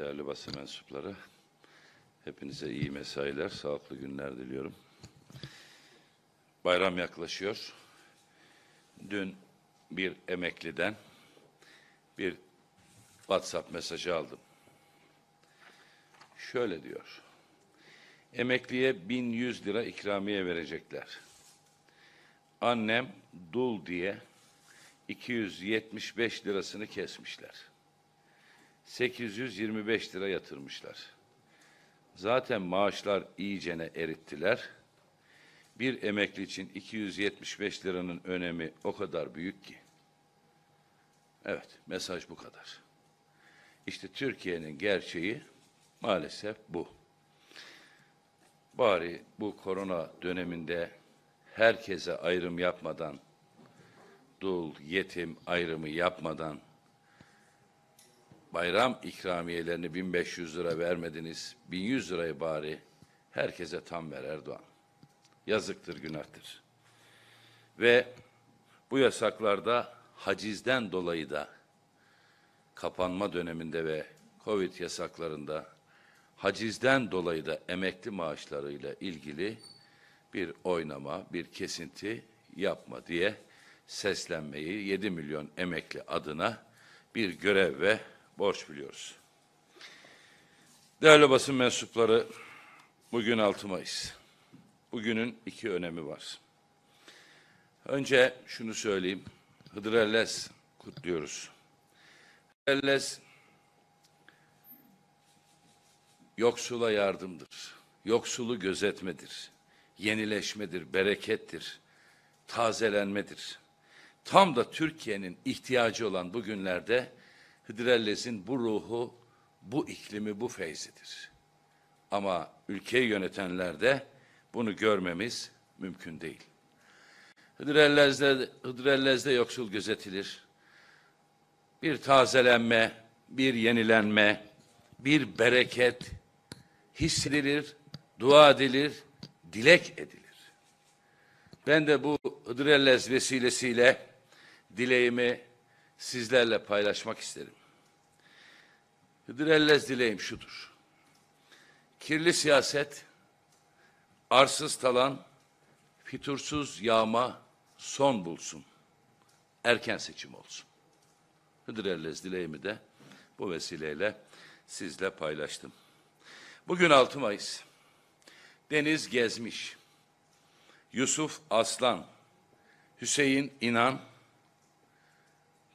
değerli basın mensupları. Hepinize iyi mesailer, sağlıklı günler diliyorum. Bayram yaklaşıyor. Dün bir emekliden bir WhatsApp mesajı aldım. Şöyle diyor. Emekliye 1100 lira ikramiye verecekler. Annem dul diye 275 lirasını kesmişler. 825 lira yatırmışlar. Zaten maaşlar iyicene erittiler. Bir emekli için 275 liranın önemi o kadar büyük ki. Evet, mesaj bu kadar. İşte Türkiye'nin gerçeği maalesef bu. Bari bu korona döneminde herkese ayrım yapmadan, dul, yetim ayrımı yapmadan bayram ikramiyelerini 1500 lira vermediniz, 1100 lirayı bari herkese tam ver Erdoğan. Yazıktır, günahtır. Ve bu yasaklarda hacizden dolayı da kapanma döneminde ve Covid yasaklarında hacizden dolayı da emekli maaşlarıyla ilgili bir oynama, bir kesinti yapma diye seslenmeyi 7 milyon emekli adına bir görev ve borç biliyoruz. Değerli basın mensupları, bugün 6 Mayıs. Bugünün iki önemi var. Önce şunu söyleyeyim. Hıdrellez kutluyoruz. Hıdrellez yoksula yardımdır. Yoksulu gözetmedir. Yenileşmedir, berekettir. Tazelenmedir. Tam da Türkiye'nin ihtiyacı olan bugünlerde. günlerde Hıdrellez'in bu ruhu, bu iklimi, bu feyzidir. Ama ülkeyi yönetenlerde bunu görmemiz mümkün değil. Hıdrellez'de, Hıdrellez'de yoksul gözetilir. Bir tazelenme, bir yenilenme, bir bereket hissedilir, dua edilir, dilek edilir. Ben de bu Hıdrellez vesilesiyle dileğimi sizlerle paylaşmak isterim. Hıdrellez dileğim şudur. Kirli siyaset, arsız talan, fitursuz yağma son bulsun. Erken seçim olsun. Hıdrellez dileğimi de bu vesileyle sizle paylaştım. Bugün 6 Mayıs. Deniz Gezmiş, Yusuf Aslan, Hüseyin İnan,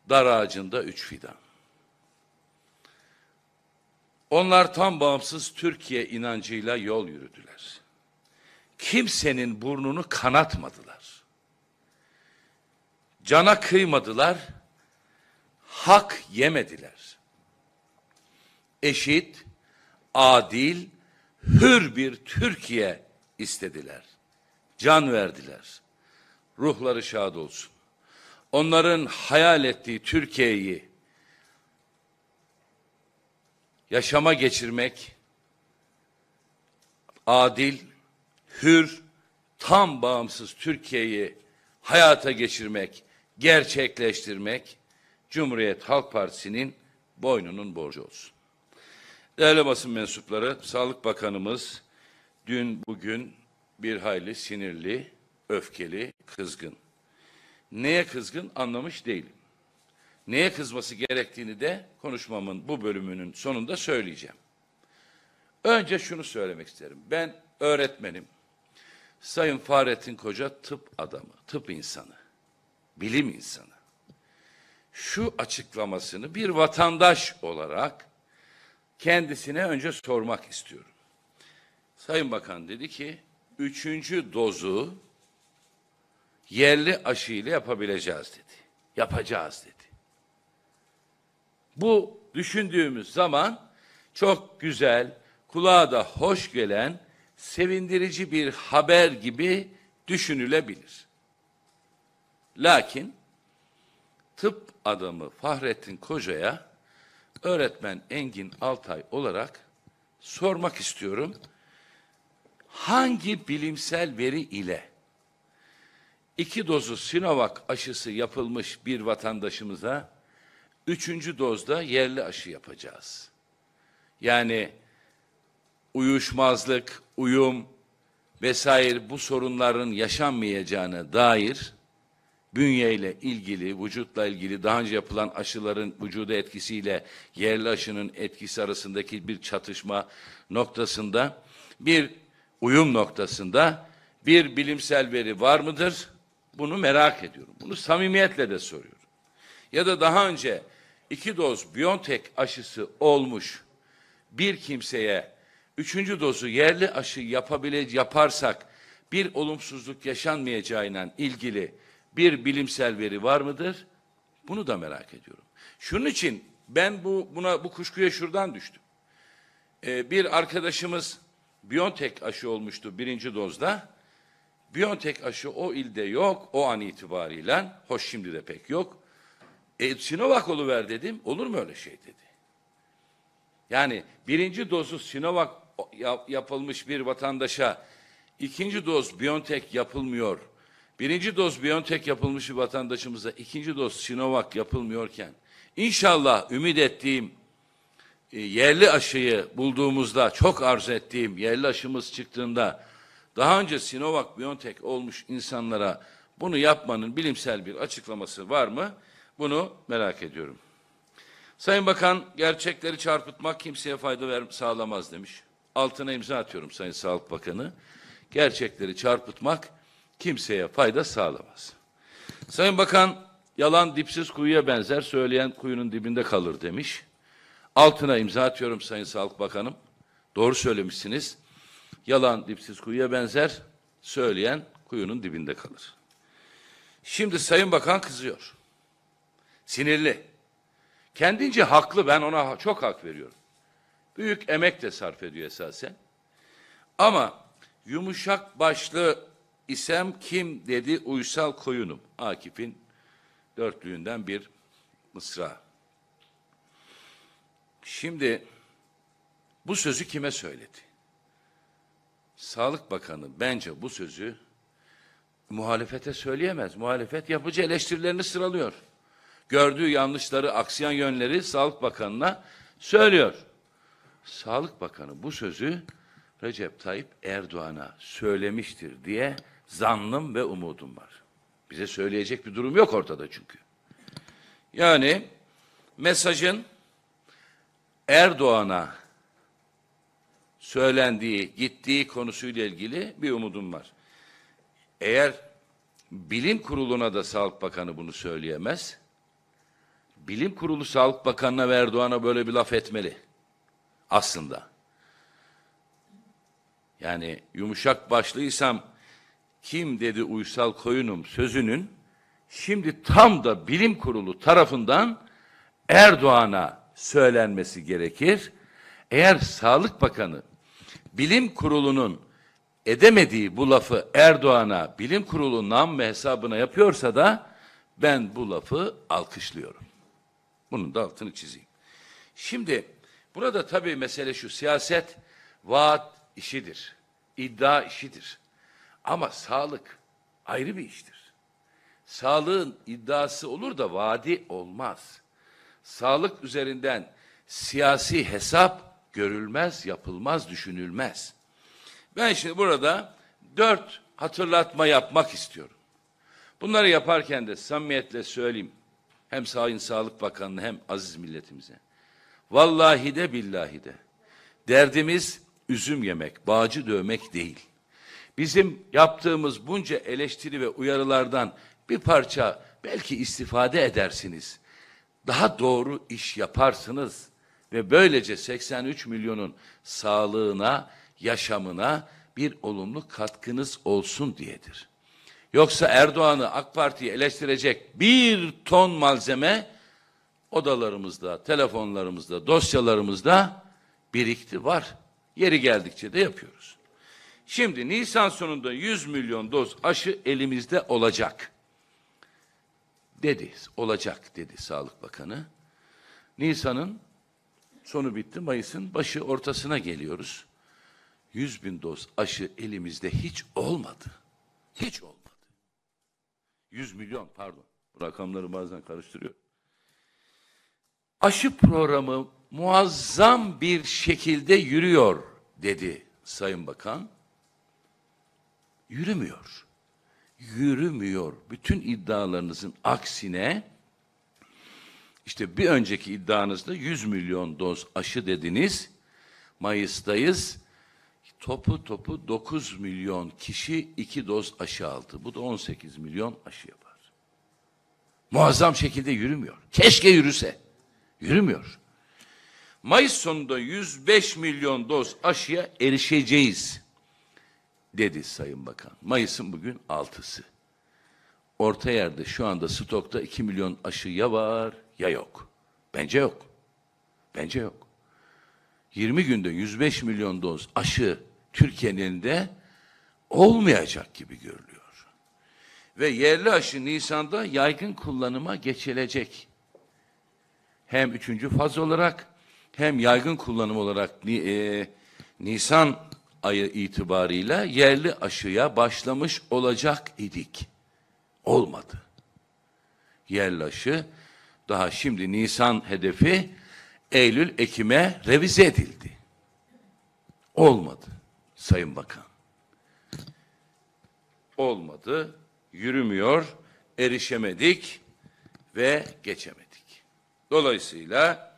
dar ağacında üç fidan. Onlar tam bağımsız Türkiye inancıyla yol yürüdüler. Kimsenin burnunu kanatmadılar. Cana kıymadılar. Hak yemediler. Eşit, adil, hür bir Türkiye istediler. Can verdiler. Ruhları şad olsun onların hayal ettiği Türkiye'yi yaşama geçirmek adil, hür, tam bağımsız Türkiye'yi hayata geçirmek, gerçekleştirmek Cumhuriyet Halk Partisi'nin boynunun borcu olsun. Değerli basın mensupları, Sağlık Bakanımız dün bugün bir hayli sinirli, öfkeli, kızgın neye kızgın anlamış değilim. Neye kızması gerektiğini de konuşmamın bu bölümünün sonunda söyleyeceğim. Önce şunu söylemek isterim. Ben öğretmenim. Sayın Fahrettin Koca tıp adamı, tıp insanı, bilim insanı. Şu açıklamasını bir vatandaş olarak kendisine önce sormak istiyorum. Sayın Bakan dedi ki, üçüncü dozu yerli aşı ile yapabileceğiz dedi. Yapacağız dedi. Bu düşündüğümüz zaman çok güzel, kulağa da hoş gelen, sevindirici bir haber gibi düşünülebilir. Lakin tıp adamı Fahrettin Koca'ya öğretmen Engin Altay olarak sormak istiyorum. Hangi bilimsel veri ile iki dozu Sinovac aşısı yapılmış bir vatandaşımıza üçüncü dozda yerli aşı yapacağız. Yani uyuşmazlık, uyum vesaire bu sorunların yaşanmayacağına dair bünyeyle ilgili, vücutla ilgili daha önce yapılan aşıların vücuda etkisiyle yerli aşının etkisi arasındaki bir çatışma noktasında, bir uyum noktasında bir bilimsel veri var mıdır? Bunu merak ediyorum. Bunu samimiyetle de soruyorum. Ya da daha önce iki doz Biontech aşısı olmuş bir kimseye üçüncü dozu yerli aşı yapabilir yaparsak bir olumsuzluk yaşanmayacağıyla ilgili bir bilimsel veri var mıdır? Bunu da merak ediyorum. Şunun için ben bu buna bu kuşkuya şuradan düştüm. Ee, bir arkadaşımız Biontech aşı olmuştu birinci dozda. Biontech aşı o ilde yok o an itibariyle. Hoş şimdi de pek yok. E, Sinovac oluver dedim. Olur mu öyle şey dedi. Yani birinci dozu Sinovac yapılmış bir vatandaşa ikinci doz Biontech yapılmıyor. Birinci doz Biontech yapılmış bir vatandaşımıza ikinci doz Sinovac yapılmıyorken inşallah ümit ettiğim e, yerli aşıyı bulduğumuzda çok arzu ettiğim yerli aşımız çıktığında daha önce Sinovac, BioNTech olmuş insanlara bunu yapmanın bilimsel bir açıklaması var mı? Bunu merak ediyorum. Sayın Bakan gerçekleri çarpıtmak kimseye fayda sağlamaz demiş. Altına imza atıyorum Sayın Sağlık Bakanı. Gerçekleri çarpıtmak kimseye fayda sağlamaz. Sayın Bakan yalan dipsiz kuyuya benzer söyleyen kuyunun dibinde kalır demiş. Altına imza atıyorum Sayın Sağlık Bakanım. Doğru söylemişsiniz yalan dipsiz kuyuya benzer, söyleyen kuyunun dibinde kalır. Şimdi Sayın Bakan kızıyor. Sinirli. Kendince haklı ben ona çok hak veriyorum. Büyük emek de sarf ediyor esasen. Ama yumuşak başlı isem kim dedi uysal koyunum. Akif'in dörtlüğünden bir mısra. Şimdi bu sözü kime söyledi? Sağlık Bakanı bence bu sözü muhalefete söyleyemez. Muhalefet yapıcı eleştirilerini sıralıyor. Gördüğü yanlışları, aksiyan yönleri Sağlık Bakanı'na söylüyor. Sağlık Bakanı bu sözü Recep Tayyip Erdoğan'a söylemiştir diye zannım ve umudum var. Bize söyleyecek bir durum yok ortada çünkü. Yani mesajın Erdoğan'a söylendiği, gittiği konusuyla ilgili bir umudum var. Eğer bilim kuruluna da Sağlık Bakanı bunu söyleyemez, bilim kurulu Sağlık Bakanı'na ve Erdoğan'a böyle bir laf etmeli aslında. Yani yumuşak başlıysam kim dedi uysal koyunum sözünün şimdi tam da bilim kurulu tarafından Erdoğan'a söylenmesi gerekir. Eğer Sağlık Bakanı bilim kurulunun edemediği bu lafı Erdoğan'a bilim kurulu nam ve hesabına yapıyorsa da ben bu lafı alkışlıyorum. Bunun da altını çizeyim. Şimdi burada tabii mesele şu siyaset vaat işidir. iddia işidir. Ama sağlık ayrı bir iştir. Sağlığın iddiası olur da vaadi olmaz. Sağlık üzerinden siyasi hesap görülmez, yapılmaz, düşünülmez. Ben şimdi burada dört hatırlatma yapmak istiyorum. Bunları yaparken de samimiyetle söyleyeyim. Hem Sayın Sağlık Bakanı'na hem aziz milletimize. Vallahi de billahi de. Derdimiz üzüm yemek, bağcı dövmek değil. Bizim yaptığımız bunca eleştiri ve uyarılardan bir parça belki istifade edersiniz. Daha doğru iş yaparsınız ve böylece 83 milyonun sağlığına, yaşamına bir olumlu katkınız olsun diyedir. Yoksa Erdoğan'ı AK Parti'yi eleştirecek bir ton malzeme odalarımızda, telefonlarımızda, dosyalarımızda birikti var. Yeri geldikçe de yapıyoruz. Şimdi Nisan sonunda 100 milyon doz aşı elimizde olacak. Dedi, olacak dedi Sağlık Bakanı. Nisan'ın sonu bitti. Mayıs'ın başı ortasına geliyoruz. 100 bin doz aşı elimizde hiç olmadı. Hiç olmadı. 100 milyon pardon. Bu rakamları bazen karıştırıyor. Aşı programı muazzam bir şekilde yürüyor dedi Sayın Bakan. Yürümüyor. Yürümüyor. Bütün iddialarınızın aksine işte bir önceki iddianızda 100 milyon doz aşı dediniz. Mayıs'tayız. Topu topu 9 milyon kişi 2 doz aşı aldı. Bu da 18 milyon aşı yapar. Muazzam şekilde yürümüyor. Keşke yürüse. Yürümüyor. Mayıs sonunda 105 milyon doz aşıya erişeceğiz dedi Sayın Bakan. Mayıs'ın bugün altısı. Orta yerde şu anda stokta 2 milyon aşıya var ya yok. Bence yok. Bence yok. 20 günde 105 milyon doz aşı Türkiye'nin de olmayacak gibi görülüyor. Ve yerli aşı Nisan'da yaygın kullanıma geçilecek. Hem üçüncü faz olarak hem yaygın kullanım olarak e, Nisan ayı itibarıyla yerli aşıya başlamış olacak idik. Olmadı. Yerli aşı daha şimdi Nisan hedefi Eylül Ekim'e revize edildi. Olmadı Sayın Bakan. Olmadı, yürümüyor, erişemedik ve geçemedik. Dolayısıyla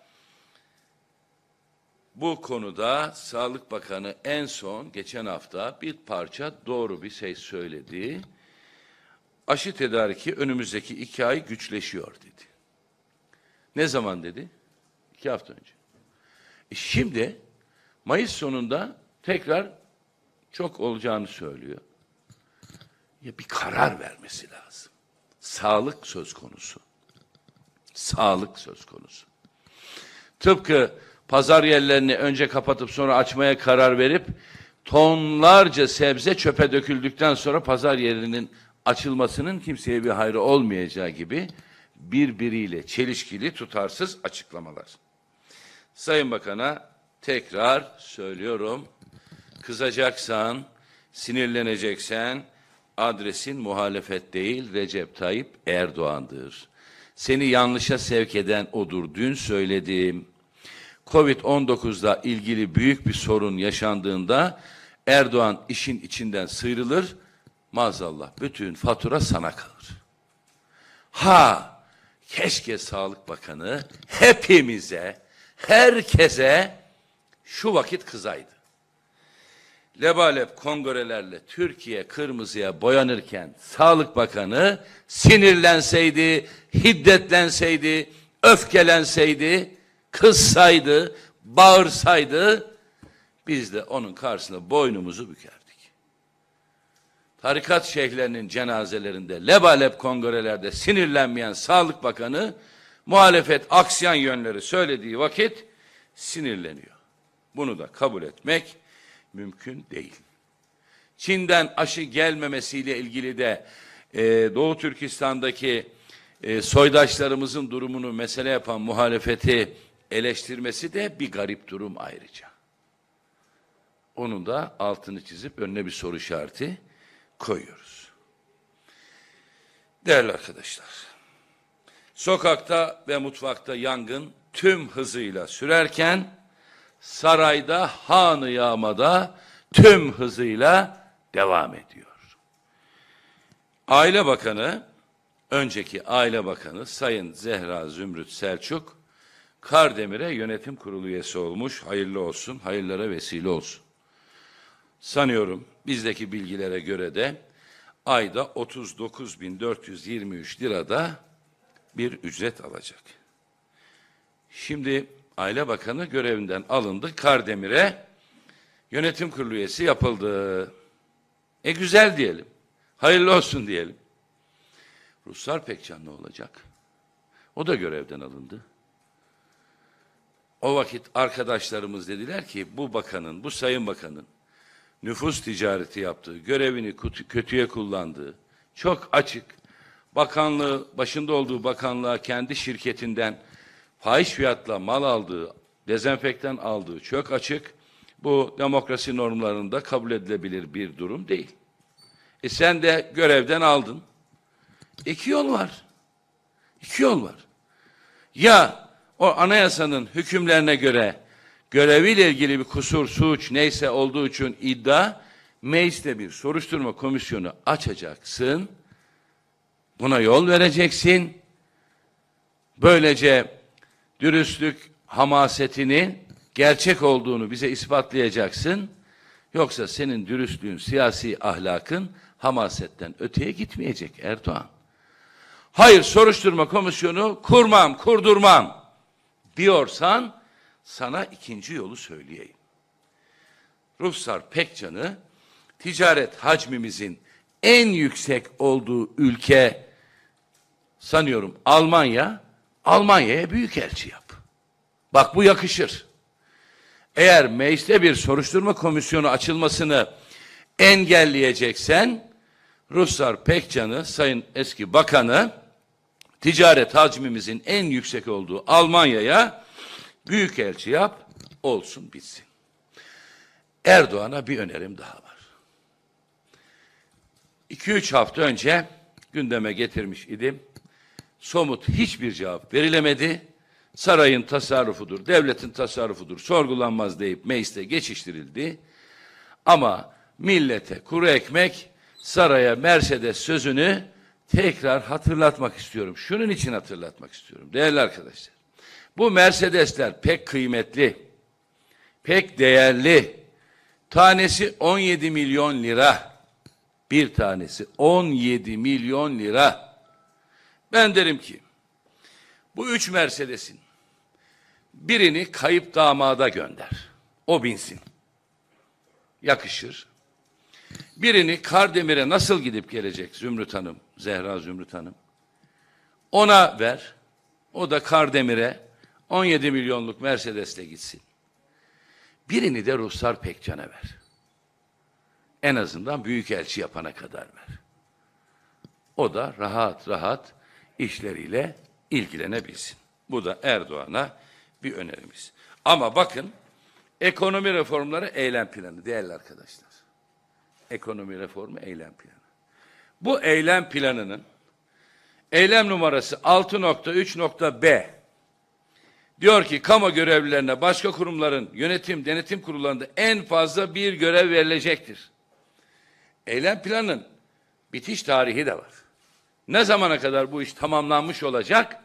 bu konuda Sağlık Bakanı en son geçen hafta bir parça doğru bir şey söyledi. Aşı tedariki önümüzdeki iki ay güçleşiyor dedi. Ne zaman dedi? İki hafta önce. E şimdi Mayıs sonunda tekrar çok olacağını söylüyor. Ya bir karar vermesi lazım. Sağlık söz konusu. Sağlık söz konusu. Tıpkı pazar yerlerini önce kapatıp sonra açmaya karar verip tonlarca sebze çöpe döküldükten sonra pazar yerinin açılmasının kimseye bir hayrı olmayacağı gibi birbiriyle çelişkili tutarsız açıklamalar. Sayın Bakan'a tekrar söylüyorum. Kızacaksan, sinirleneceksen adresin muhalefet değil Recep Tayyip Erdoğan'dır. Seni yanlışa sevk eden odur. Dün söylediğim Covid-19'da ilgili büyük bir sorun yaşandığında Erdoğan işin içinden sıyrılır. Maazallah bütün fatura sana kalır. Ha keşke Sağlık Bakanı hepimize, herkese şu vakit kızaydı. Lebalep kongrelerle Türkiye kırmızıya boyanırken Sağlık Bakanı sinirlenseydi, hiddetlenseydi, öfkelenseydi, kızsaydı, bağırsaydı biz de onun karşısında boynumuzu büker tarikat şeyhlerinin cenazelerinde, lebalep kongrelerde sinirlenmeyen Sağlık Bakanı, muhalefet aksiyon yönleri söylediği vakit sinirleniyor. Bunu da kabul etmek mümkün değil. Çin'den aşı gelmemesiyle ilgili de e, Doğu Türkistan'daki e, soydaşlarımızın durumunu mesele yapan muhalefeti eleştirmesi de bir garip durum ayrıca. Onun da altını çizip önüne bir soru işareti koyuyoruz. Değerli arkadaşlar, sokakta ve mutfakta yangın tüm hızıyla sürerken, sarayda hanı yağmada tüm hızıyla devam ediyor. Aile Bakanı, önceki Aile Bakanı Sayın Zehra Zümrüt Selçuk, Kardemir'e yönetim kurulu üyesi olmuş. Hayırlı olsun, hayırlara vesile olsun. Sanıyorum bizdeki bilgilere göre de ayda 39.423 lirada bir ücret alacak. Şimdi Aile Bakanı görevinden alındı. Kardemir'e yönetim kurulu üyesi yapıldı. E güzel diyelim. Hayırlı olsun diyelim. Ruslar pek canlı olacak? O da görevden alındı. O vakit arkadaşlarımız dediler ki bu bakanın, bu sayın bakanın nüfus ticareti yaptığı, görevini kötüye kullandığı çok açık. Bakanlığı, başında olduğu bakanlığa kendi şirketinden fahiş fiyatla mal aldığı, dezenfektan aldığı çok açık. Bu demokrasi normlarında kabul edilebilir bir durum değil. E sen de görevden aldın. İki yol var. İki yol var. Ya o anayasanın hükümlerine göre göreviyle ilgili bir kusur, suç neyse olduğu için iddia mecliste bir soruşturma komisyonu açacaksın. Buna yol vereceksin. Böylece dürüstlük hamasetini gerçek olduğunu bize ispatlayacaksın. Yoksa senin dürüstlüğün, siyasi ahlakın hamasetten öteye gitmeyecek Erdoğan. Hayır soruşturma komisyonu kurmam, kurdurmam diyorsan sana ikinci yolu söyleyeyim. Ruhsar Pekcan'ı ticaret hacmimizin en yüksek olduğu ülke sanıyorum Almanya, Almanya'ya büyük elçi yap. Bak bu yakışır. Eğer mecliste bir soruşturma komisyonu açılmasını engelleyeceksen Ruslar Pekcan'ı, Sayın Eski Bakan'ı ticaret hacmimizin en yüksek olduğu Almanya'ya büyük elçi yap, olsun bitsin. Erdoğan'a bir önerim daha var. 2-3 hafta önce gündeme getirmiş idim. Somut hiçbir cevap verilemedi. Sarayın tasarrufudur, devletin tasarrufudur, sorgulanmaz deyip mecliste geçiştirildi. Ama millete kuru ekmek, saraya Mercedes sözünü tekrar hatırlatmak istiyorum. Şunun için hatırlatmak istiyorum değerli arkadaşlar. Bu Mercedesler pek kıymetli, pek değerli. Tanesi 17 milyon lira. Bir tanesi 17 milyon lira. Ben derim ki bu üç Mercedes'in birini kayıp damada gönder. O binsin. Yakışır. Birini Kardemir'e nasıl gidip gelecek Zümrüt Hanım, Zehra Zümrüt Hanım? Ona ver. O da Kardemir'e 17 milyonluk Mercedes'le gitsin. Birini de Ruslar Pekcan'a ver. En azından büyük elçi yapana kadar ver. O da rahat rahat işleriyle ilgilenebilsin. Bu da Erdoğan'a bir önerimiz. Ama bakın ekonomi reformları eylem planı değerli arkadaşlar. Ekonomi reformu eylem planı. Bu eylem planının eylem numarası 6.3.b Diyor ki kamu görevlilerine başka kurumların yönetim, denetim kurullarında en fazla bir görev verilecektir. Eylem planının bitiş tarihi de var. Ne zamana kadar bu iş tamamlanmış olacak?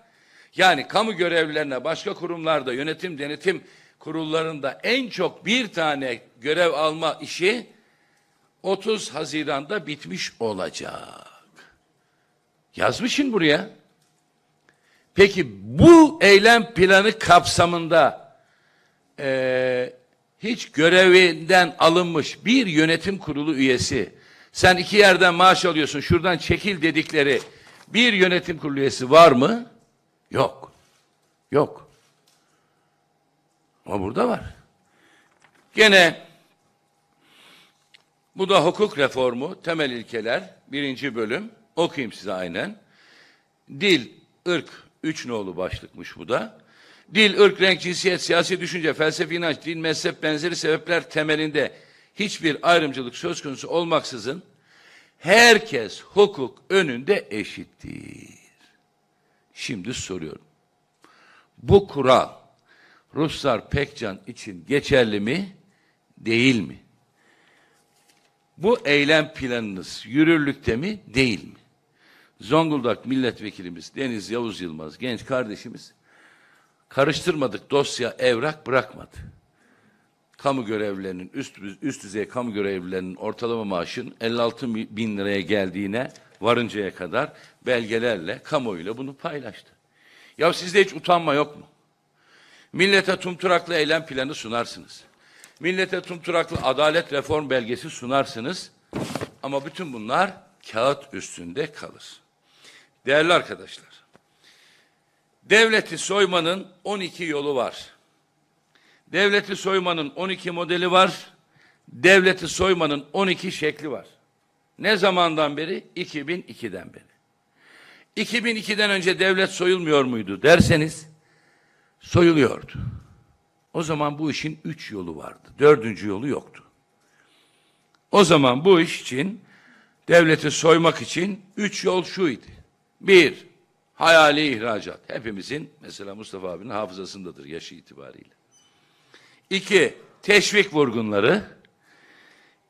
Yani kamu görevlilerine başka kurumlarda yönetim, denetim kurullarında en çok bir tane görev alma işi 30 Haziran'da bitmiş olacak. Yazmışın buraya. Peki bu eylem planı kapsamında e, hiç görevinden alınmış bir yönetim kurulu üyesi, sen iki yerden maaş alıyorsun, şuradan çekil dedikleri bir yönetim kurulu üyesi var mı? Yok. Yok. Ama burada var. Gene bu da hukuk reformu, temel ilkeler, birinci bölüm. Okuyayım size aynen. Dil, ırk, Üç nolu başlıkmış bu da. Dil, ırk, renk, cinsiyet, siyasi düşünce, felsefi inanç, din, mezhep benzeri sebepler temelinde hiçbir ayrımcılık söz konusu olmaksızın herkes hukuk önünde eşittir. Şimdi soruyorum. Bu kural Ruslar Pekcan için geçerli mi? Değil mi? Bu eylem planınız yürürlükte mi? Değil mi? Zonguldak milletvekilimiz Deniz Yavuz Yılmaz genç kardeşimiz karıştırmadık dosya evrak bırakmadı. Kamu görevlilerinin üst, üst düzey kamu görevlilerinin ortalama maaşın 56 bin liraya geldiğine varıncaya kadar belgelerle kamuoyuyla bunu paylaştı. Ya sizde hiç utanma yok mu? Millete tumturaklı eylem planı sunarsınız. Millete tumturaklı adalet reform belgesi sunarsınız. Ama bütün bunlar kağıt üstünde kalır. Değerli arkadaşlar, devleti soymanın 12 yolu var. Devleti soymanın 12 modeli var. Devleti soymanın 12 şekli var. Ne zamandan beri? 2002'den beri. 2002'den önce devlet soyulmuyor muydu derseniz soyuluyordu. O zaman bu işin üç yolu vardı. Dördüncü yolu yoktu. O zaman bu iş için devleti soymak için üç yol şu idi. Bir, hayali ihracat. Hepimizin mesela Mustafa abinin hafızasındadır yaşı itibariyle. İki, teşvik vurgunları.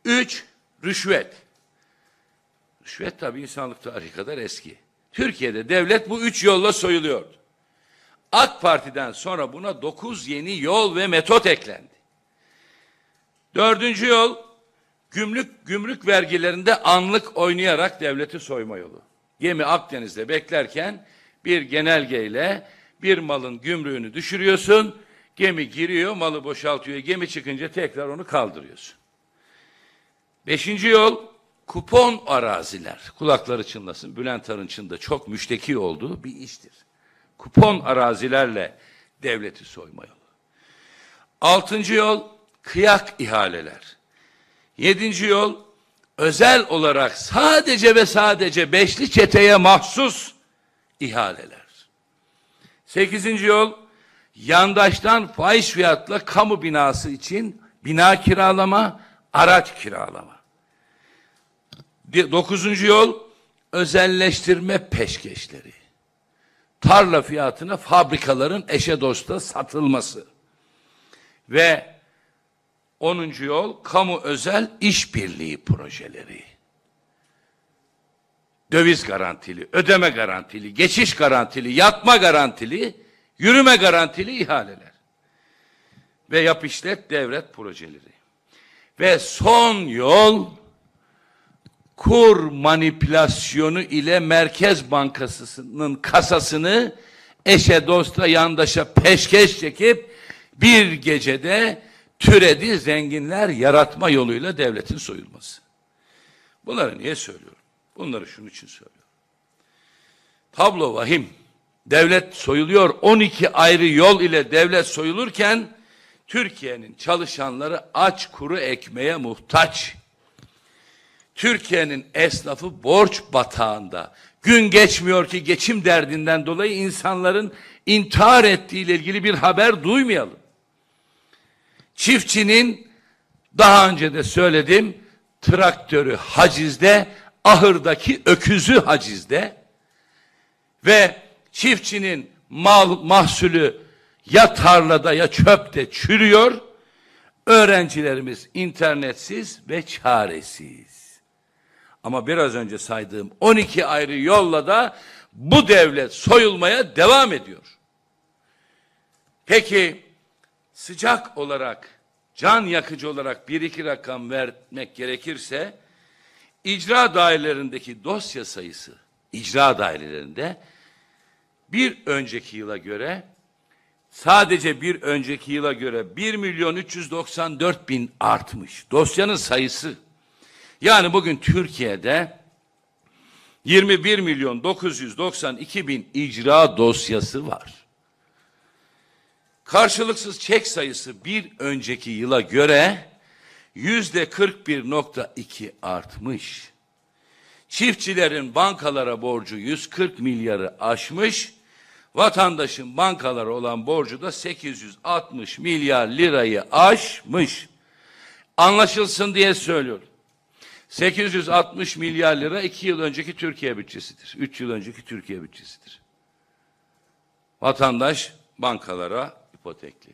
Üç, rüşvet. Rüşvet tabi insanlık tarihi kadar eski. Türkiye'de devlet bu üç yolla soyuluyordu. AK Parti'den sonra buna dokuz yeni yol ve metot eklendi. Dördüncü yol gümrük, gümrük vergilerinde anlık oynayarak devleti soyma yolu gemi Akdeniz'de beklerken bir genelgeyle bir malın gümrüğünü düşürüyorsun. Gemi giriyor, malı boşaltıyor. Gemi çıkınca tekrar onu kaldırıyorsun. Beşinci yol kupon araziler. Kulakları çınlasın. Bülent Arınç'ın da çok müşteki olduğu bir iştir. Kupon arazilerle devleti soyma yolu. Altıncı yol kıyak ihaleler. Yedinci yol özel olarak sadece ve sadece beşli çeteye mahsus ihaleler. Sekizinci yol, yandaştan faiz fiyatla kamu binası için bina kiralama, araç kiralama. Dokuzuncu yol, özelleştirme peşkeşleri. Tarla fiyatına fabrikaların eşe dosta satılması. Ve Onuncu yol kamu özel işbirliği projeleri. Döviz garantili, ödeme garantili, geçiş garantili, yatma garantili, yürüme garantili ihaleler. Ve yap işlet devlet projeleri. Ve son yol kur manipülasyonu ile Merkez Bankası'nın kasasını eşe dosta yandaşa peşkeş çekip bir gecede türedi zenginler yaratma yoluyla devletin soyulması. Bunları niye söylüyorum? Bunları şunun için söylüyorum. Pablo vahim. Devlet soyuluyor. 12 ayrı yol ile devlet soyulurken Türkiye'nin çalışanları aç kuru ekmeğe muhtaç. Türkiye'nin esnafı borç batağında. Gün geçmiyor ki geçim derdinden dolayı insanların intihar ettiğiyle ilgili bir haber duymayalım. Çiftçinin daha önce de söyledim traktörü hacizde, ahırdaki öküzü hacizde ve çiftçinin mal mahsulü ya tarlada ya çöpte çürüyor. Öğrencilerimiz internetsiz ve çaresiz. Ama biraz önce saydığım 12 ayrı yolla da bu devlet soyulmaya devam ediyor. Peki sıcak olarak, can yakıcı olarak bir iki rakam vermek gerekirse, icra dairelerindeki dosya sayısı, icra dairelerinde bir önceki yıla göre sadece bir önceki yıla göre 1 milyon 394 bin artmış. Dosyanın sayısı. Yani bugün Türkiye'de 21 milyon 992 bin icra dosyası var. Karşılıksız çek sayısı bir önceki yıla göre yüzde 41.2 artmış. Çiftçilerin bankalara borcu 140 milyarı aşmış. Vatandaşın bankalara olan borcu da 860 milyar lirayı aşmış. Anlaşılsın diye söylüyorum. 860 milyar lira iki yıl önceki Türkiye bütçesidir. Üç yıl önceki Türkiye bütçesidir. Vatandaş bankalara ipotekli.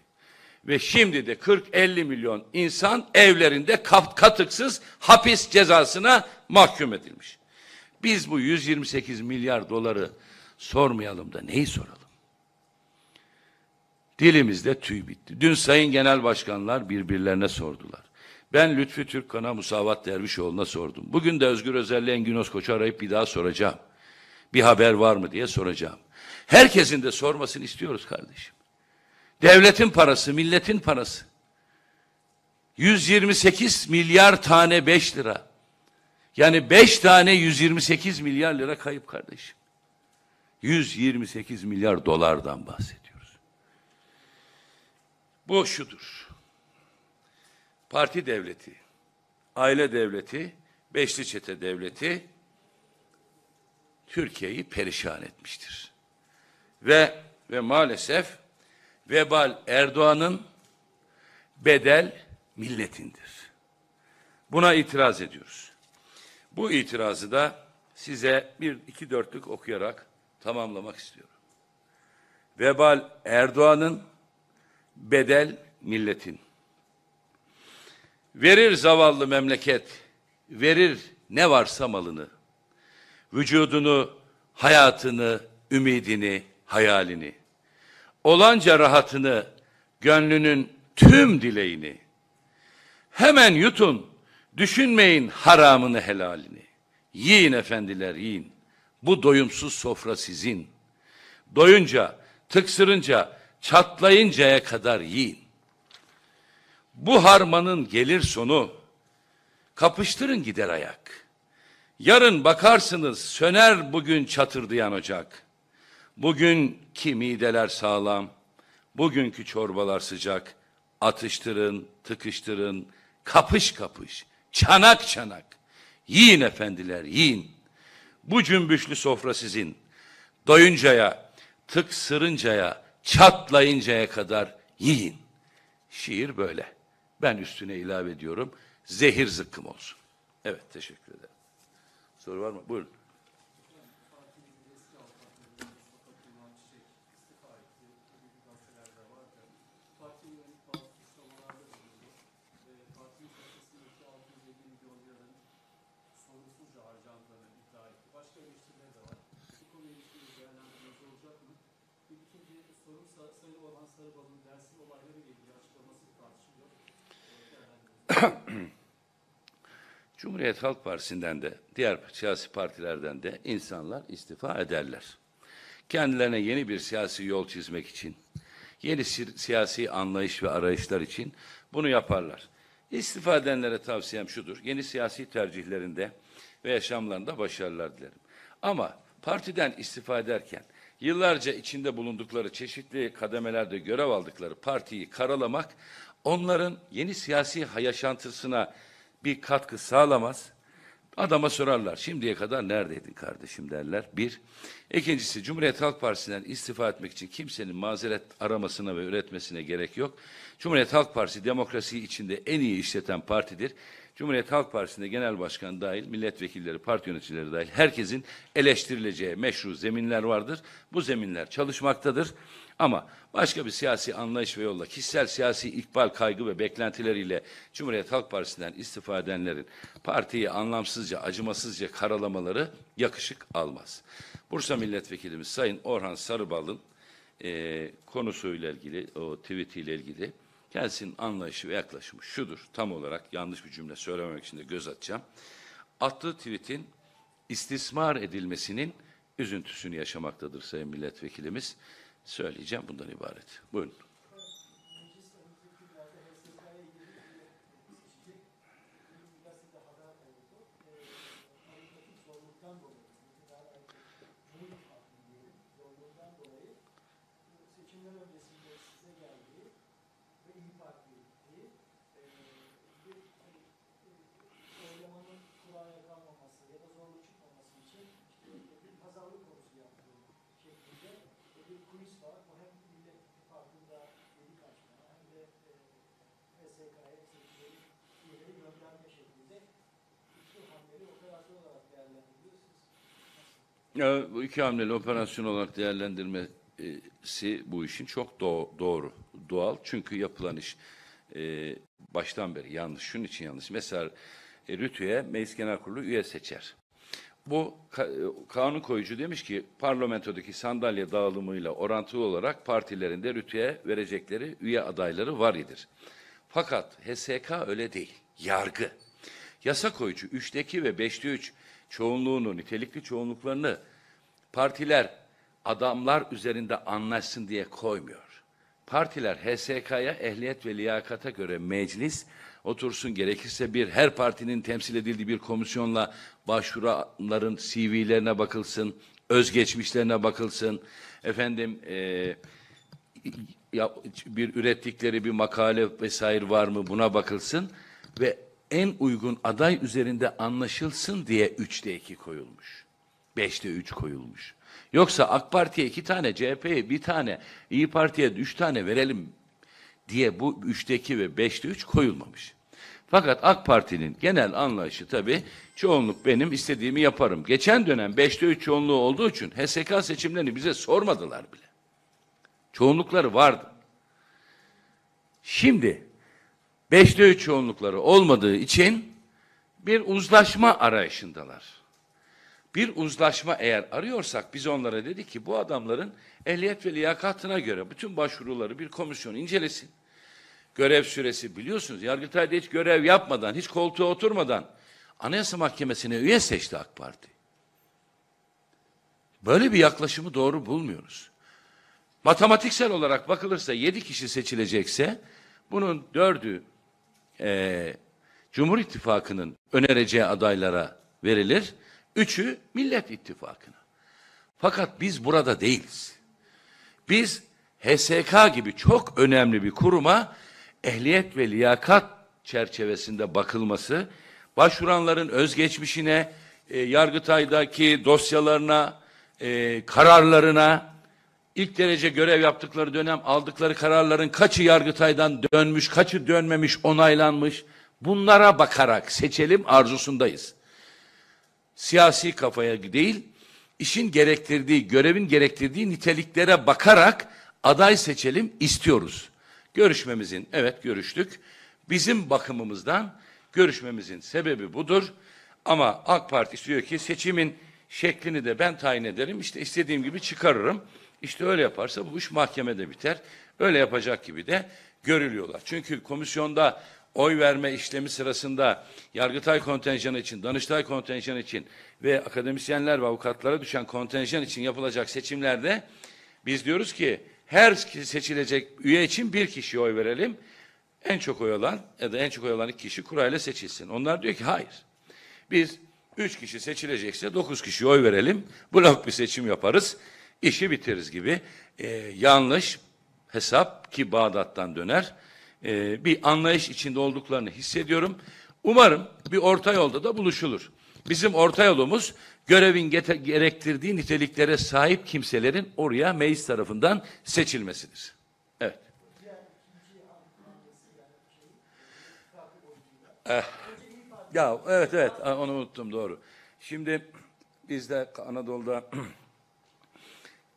Ve şimdi de 40-50 milyon insan evlerinde kat, katıksız hapis cezasına mahkum edilmiş. Biz bu 128 milyar doları sormayalım da neyi soralım? Dilimizde tüy bitti. Dün sayın genel başkanlar birbirlerine sordular. Ben Lütfü Türkkan'a, Musavat Dervişoğlu'na sordum. Bugün de Özgür Özel'le Engin Özkoç'u arayıp bir daha soracağım. Bir haber var mı diye soracağım. Herkesin de sormasını istiyoruz kardeşim. Devletin parası, milletin parası. 128 milyar tane 5 lira. Yani 5 tane 128 milyar lira kayıp kardeşim. 128 milyar dolardan bahsediyoruz. Bu şudur. Parti devleti, aile devleti, beşli çete devleti Türkiye'yi perişan etmiştir. Ve ve maalesef Vebal Erdoğan'ın, bedel milletindir. Buna itiraz ediyoruz. Bu itirazı da size bir iki dörtlük okuyarak tamamlamak istiyorum. Vebal Erdoğan'ın, bedel milletin. Verir zavallı memleket, verir ne varsa malını, vücudunu, hayatını, ümidini, hayalini olanca rahatını, gönlünün tüm dileğini, hemen yutun, düşünmeyin haramını helalini. Yiyin efendiler yiyin, bu doyumsuz sofra sizin. Doyunca, tıksırınca, çatlayıncaya kadar yiyin. Bu harmanın gelir sonu, kapıştırın gider ayak. Yarın bakarsınız söner bugün çatırdayan ocak.'' Bugünkü mideler sağlam, bugünkü çorbalar sıcak. Atıştırın, tıkıştırın, kapış kapış, çanak çanak. Yiyin efendiler, yiyin. Bu cümbüşlü sofra sizin. Doyuncaya, tıksırıncaya, çatlayıncaya kadar yiyin. Şiir böyle. Ben üstüne ilave ediyorum. Zehir zıkkım olsun. Evet, teşekkür ederim. Soru var mı? Buyurun. sorumsa Sayın Orhan Sarıbal'ın dersi olayları ilgili açıklaması tartışılıyor. Ee, Cumhuriyet Halk Partisi'nden de diğer siyasi partilerden de insanlar istifa ederler. Kendilerine yeni bir siyasi yol çizmek için, yeni siyasi anlayış ve arayışlar için bunu yaparlar. İstifa edenlere tavsiyem şudur. Yeni siyasi tercihlerinde ve yaşamlarında başarılar dilerim. Ama partiden istifa ederken Yıllarca içinde bulundukları çeşitli kademelerde görev aldıkları partiyi karalamak onların yeni siyasi yaşantısına bir katkı sağlamaz Adama sorarlar şimdiye kadar neredeydin kardeşim derler bir. İkincisi Cumhuriyet Halk Partisi'nden istifa etmek için kimsenin mazeret aramasına ve üretmesine gerek yok. Cumhuriyet Halk Partisi demokrasi içinde en iyi işleten partidir. Cumhuriyet Halk Partisi'nde genel başkan dahil, milletvekilleri, parti yöneticileri dahil herkesin eleştirileceği meşru zeminler vardır. Bu zeminler çalışmaktadır. Ama başka bir siyasi anlayış ve yolla kişisel siyasi ikbal kaygı ve beklentileriyle Cumhuriyet Halk Partisi'nden istifa edenlerin partiyi anlamsızca, acımasızca karalamaları yakışık almaz. Bursa Milletvekilimiz Sayın Orhan Sarıbal'ın e, konusuyla ilgili, o tweetiyle ilgili kendisinin anlayışı ve yaklaşımı şudur. Tam olarak yanlış bir cümle söylememek için de göz atacağım. Attığı tweetin istismar edilmesinin üzüntüsünü yaşamaktadır Sayın Milletvekilimiz söyleyeceğim bundan ibaret. Buyurun. Bu iki hamleli operasyon olarak değerlendirmesi bu işin çok do doğru, doğal. Çünkü yapılan iş e, baştan beri yanlış. Şunun için yanlış. Mesela e, Rütü'ye Meclis Genel Kurulu üye seçer. Bu ka e, kanun koyucu demiş ki parlamentodaki sandalye dağılımıyla orantılı olarak partilerinde Rütü'ye verecekleri üye adayları var idir. Fakat HSK öyle değil. Yargı. Yasa koyucu 3'teki ve 5'te 3 çoğunluğunu, nitelikli çoğunluklarını partiler adamlar üzerinde anlaşsın diye koymuyor. Partiler HSK'ya ehliyet ve liyakata göre meclis otursun gerekirse bir her partinin temsil edildiği bir komisyonla başvuranların CV'lerine bakılsın, özgeçmişlerine bakılsın. Efendim e, ya, bir ürettikleri bir makale vesaire var mı buna bakılsın ve en uygun aday üzerinde anlaşılsın diye 3'te 2 koyulmuş. 5'te 3 koyulmuş. Yoksa AK Parti'ye 2 tane, CHP'ye 1 tane, İyi Parti'ye 3 tane verelim diye bu 3'te 2 ve 5'te 3 koyulmamış. Fakat AK Parti'nin genel anlayışı tabii çoğunluk benim istediğimi yaparım. Geçen dönem 5'te 3 çoğunluğu olduğu için HSK seçimlerini bize sormadılar bile. Çoğunlukları vardı. Şimdi Beşte üç çoğunlukları olmadığı için bir uzlaşma arayışındalar. Bir uzlaşma eğer arıyorsak biz onlara dedik ki bu adamların ehliyet ve liyakatına göre bütün başvuruları bir komisyon incelesin. Görev süresi biliyorsunuz Yargıtay'da hiç görev yapmadan, hiç koltuğa oturmadan Anayasa Mahkemesi'ne üye seçti AK Parti. Böyle bir yaklaşımı doğru bulmuyoruz. Matematiksel olarak bakılırsa yedi kişi seçilecekse bunun dördü e, Cumhur İttifakı'nın önereceği adaylara verilir. Üçü Millet İttifakı'na. Fakat biz burada değiliz. Biz HSK gibi çok önemli bir kuruma ehliyet ve liyakat çerçevesinde bakılması, başvuranların özgeçmişine, e, Yargıtay'daki dosyalarına, e, kararlarına, ilk derece görev yaptıkları dönem aldıkları kararların kaçı Yargıtay'dan dönmüş, kaçı dönmemiş, onaylanmış. Bunlara bakarak seçelim arzusundayız. Siyasi kafaya değil, işin gerektirdiği, görevin gerektirdiği niteliklere bakarak aday seçelim istiyoruz. Görüşmemizin, evet görüştük. Bizim bakımımızdan görüşmemizin sebebi budur. Ama AK Parti istiyor ki seçimin şeklini de ben tayin ederim. İşte istediğim gibi çıkarırım. İşte öyle yaparsa bu iş mahkemede biter. Öyle yapacak gibi de görülüyorlar. Çünkü komisyonda oy verme işlemi sırasında Yargıtay kontenjanı için, Danıştay kontenjanı için ve akademisyenler ve avukatlara düşen kontenjan için yapılacak seçimlerde biz diyoruz ki her seçilecek üye için bir kişi oy verelim. En çok oy alan ya da en çok oy alan iki kişi kurayla seçilsin. Onlar diyor ki hayır. Biz üç kişi seçilecekse dokuz kişi oy verelim. Blok bir seçim yaparız işi bitiririz gibi e, yanlış hesap ki Bağdat'tan döner e, bir anlayış içinde olduklarını hissediyorum. Umarım bir orta yolda da buluşulur. Bizim orta yolumuz görevin gerektirdiği niteliklere sahip kimselerin oraya meclis tarafından seçilmesidir. Evet. Eh. Ya evet evet onu unuttum doğru. Şimdi biz de Anadolu'da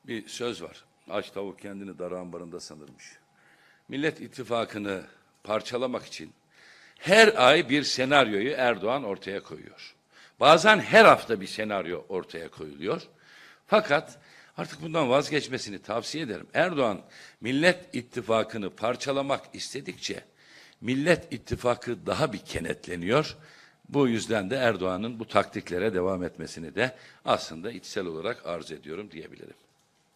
bir söz var. Aç tavuk kendini dar ambarında sanırmış. Millet ittifakını parçalamak için her ay bir senaryoyu Erdoğan ortaya koyuyor. Bazen her hafta bir senaryo ortaya koyuluyor. Fakat artık bundan vazgeçmesini tavsiye ederim. Erdoğan Millet ittifakını parçalamak istedikçe Millet ittifakı daha bir kenetleniyor. Bu yüzden de Erdoğan'ın bu taktiklere devam etmesini de aslında içsel olarak arz ediyorum diyebilirim.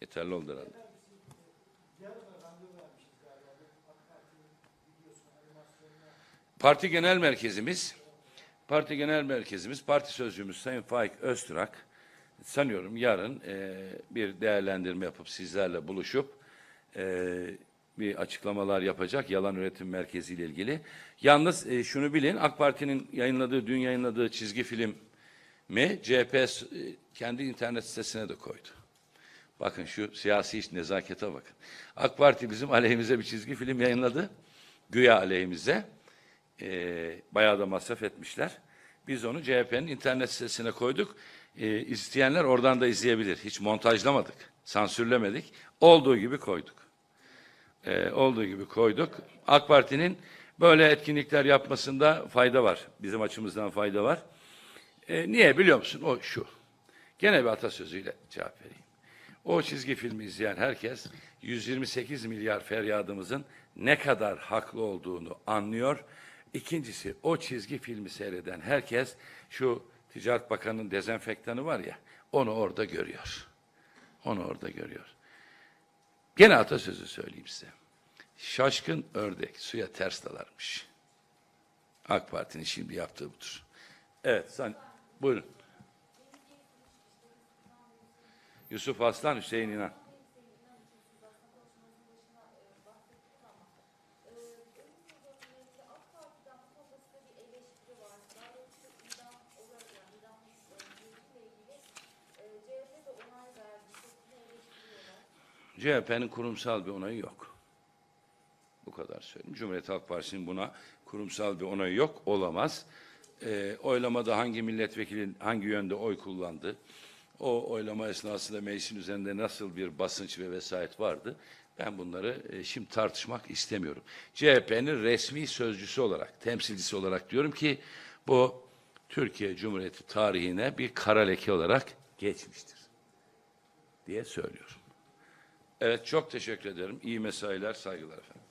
Yeterli oldu herhalde. Parti Genel Merkezimiz, Parti Genel Merkezimiz, Parti Sözcüğümüz Sayın Faik Öztürak, sanıyorum yarın e, bir değerlendirme yapıp sizlerle buluşup e, bir açıklamalar yapacak yalan üretim merkezi ile ilgili. Yalnız e, şunu bilin AK Parti'nin yayınladığı dün yayınladığı çizgi film mi CHP e, kendi internet sitesine de koydu. Bakın şu siyasi iş nezakete bakın. AK Parti bizim aleyhimize bir çizgi film yayınladı. Güya aleyhimize. E, bayağı da masraf etmişler. Biz onu CHP'nin internet sitesine koyduk. E, ee, isteyenler oradan da izleyebilir. Hiç montajlamadık, sansürlemedik. Olduğu gibi koyduk. E, olduğu gibi koyduk. AK Parti'nin böyle etkinlikler yapmasında fayda var. Bizim açımızdan fayda var. E, niye biliyor musun? O şu. Gene bir atasözüyle cevap vereyim. O çizgi filmi izleyen herkes 128 milyar feryadımızın ne kadar haklı olduğunu anlıyor. İkincisi o çizgi filmi seyreden herkes şu Ticaret Bakanı'nın dezenfektanı var ya onu orada görüyor. Onu orada görüyor. Gene atasözü söyleyeyim size. Şaşkın ördek suya ters dalarmış. AK Parti'nin şimdi yaptığı budur. Evet, sen buyurun. Yusuf Aslan, Hüseyin İnan. CHP'nin kurumsal bir onayı yok. Bu kadar söyleyeyim. Cumhuriyet Halk Partisi'nin buna kurumsal bir onayı yok. Olamaz. E, oylamada hangi milletvekili hangi yönde oy kullandı? O oylama esnasında meclisin üzerinde nasıl bir basınç ve vesayet vardı? Ben bunları e, şimdi tartışmak istemiyorum. CHP'nin resmi sözcüsü olarak, temsilcisi olarak diyorum ki bu Türkiye Cumhuriyeti tarihine bir kara leke olarak geçmiştir diye söylüyorum. Evet çok teşekkür ederim. İyi mesailer, saygılar efendim.